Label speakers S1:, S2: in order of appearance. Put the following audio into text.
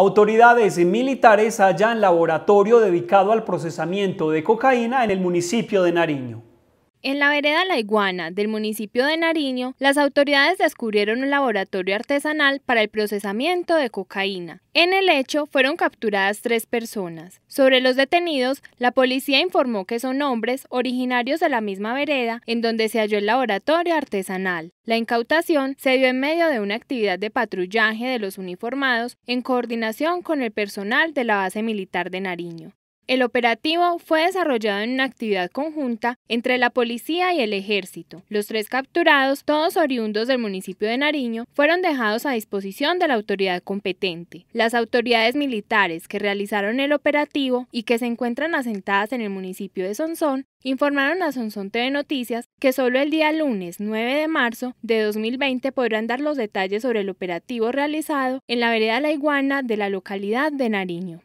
S1: Autoridades militares hallan laboratorio dedicado al procesamiento de cocaína en el municipio de Nariño.
S2: En la vereda La Iguana del municipio de Nariño, las autoridades descubrieron un laboratorio artesanal para el procesamiento de cocaína. En el hecho fueron capturadas tres personas. Sobre los detenidos, la policía informó que son hombres originarios de la misma vereda en donde se halló el laboratorio artesanal. La incautación se dio en medio de una actividad de patrullaje de los uniformados en coordinación con el personal de la base militar de Nariño. El operativo fue desarrollado en una actividad conjunta entre la policía y el ejército. Los tres capturados, todos oriundos del municipio de Nariño, fueron dejados a disposición de la autoridad competente. Las autoridades militares que realizaron el operativo y que se encuentran asentadas en el municipio de Sonsón informaron a Sonsón TV Noticias que solo el día lunes 9 de marzo de 2020 podrán dar los detalles sobre el operativo realizado en la vereda La Iguana de la localidad de Nariño.